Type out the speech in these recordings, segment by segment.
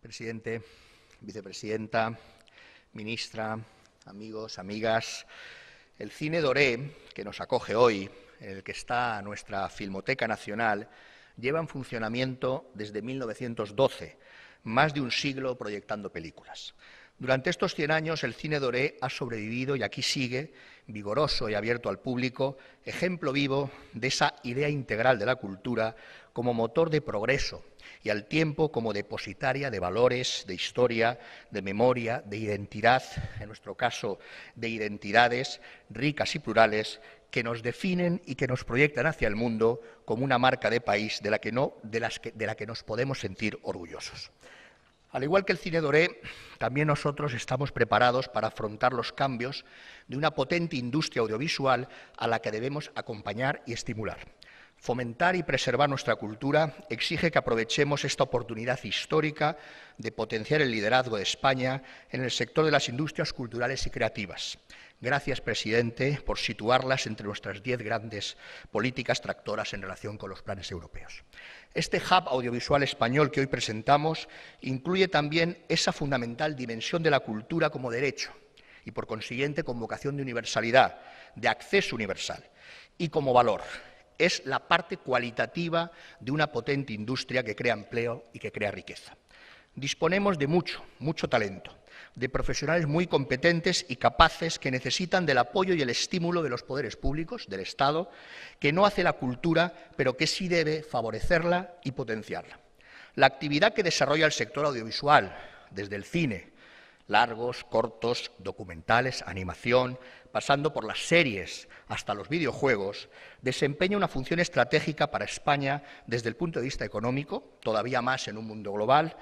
presidente, vicepresidenta, ministra, amigos, amigas. El Cine Doré, que nos acoge hoy, el que está nuestra Filmoteca Nacional, lleva en funcionamiento desde 1912, más de un siglo proyectando películas. Durante estos 100 años el cine doré ha sobrevivido y aquí sigue, vigoroso y abierto al público, ejemplo vivo de esa idea integral de la cultura como motor de progreso y al tiempo como depositaria de valores, de historia, de memoria, de identidad, en nuestro caso de identidades ricas y plurales que nos definen y que nos proyectan hacia el mundo como una marca de país de la que, de la que nos podemos sentir orgullosos. Al igual que el cine Doré, también nosotros estamos preparados para afrontar los cambios de una potente industria audiovisual a la que debemos acompañar y estimular. Fomentar y preservar nuestra cultura exige que aprovechemos esta oportunidad histórica de potenciar el liderazgo de España en el sector de las industrias culturales y creativas, Gracias, presidente, por situarlas entre nuestras diez grandes políticas tractoras en relación con los planes europeos. Este hub audiovisual español que hoy presentamos incluye también esa fundamental dimensión de la cultura como derecho y, por consiguiente, con vocación de universalidad, de acceso universal y como valor. Es la parte cualitativa de una potente industria que crea empleo y que crea riqueza. Disponemos de mucho, mucho talento de profesionales muy competentes y capaces que necesitan del apoyo y el estímulo de los poderes públicos, del Estado, que no hace la cultura, pero que sí debe favorecerla y potenciarla. La actividad que desarrolla el sector audiovisual, desde el cine, largos, cortos, documentales, animación, pasando por las series hasta los videojuegos, desempeña una función estratégica para España desde el punto de vista económico, todavía más en un mundo global,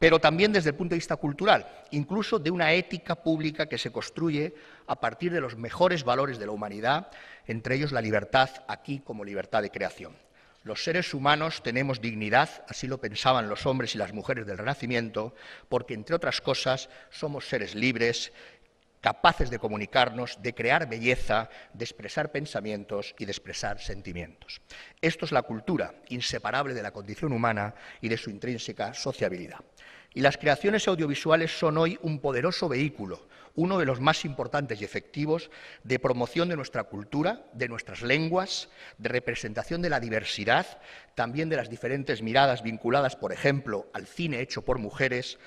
pero también desde el punto de vista cultural, incluso de una ética pública que se construye a partir de los mejores valores de la humanidad, entre ellos la libertad aquí como libertad de creación. Los seres humanos tenemos dignidad, así lo pensaban los hombres y las mujeres del Renacimiento, porque entre otras cosas somos seres libres capaces de comunicarnos, de crear belleza, de expresar pensamientos y de expresar sentimientos. Esto es la cultura, inseparable de la condición humana y de su intrínseca sociabilidad. Y las creaciones audiovisuales son hoy un poderoso vehículo, uno de los más importantes y efectivos de promoción de nuestra cultura, de nuestras lenguas, de representación de la diversidad, también de las diferentes miradas vinculadas, por ejemplo, al cine hecho por mujeres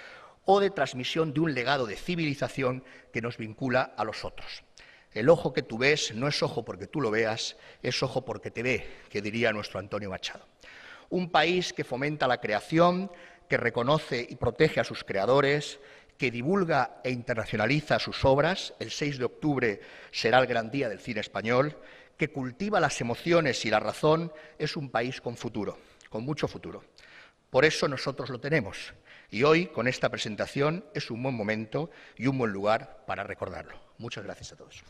o de transmisión de un legado de civilización que nos vincula a los otros. El ojo que tú ves no es ojo porque tú lo veas, es ojo porque te ve, que diría nuestro Antonio Machado. Un país que fomenta la creación, que reconoce y protege a sus creadores, que divulga e internacionaliza sus obras, el 6 de octubre será el gran día del cine español, que cultiva las emociones y la razón, es un país con futuro, con mucho futuro. Por eso nosotros lo tenemos, y hoy, con esta presentación, es un buen momento y un buen lugar para recordarlo. Muchas gracias a todos.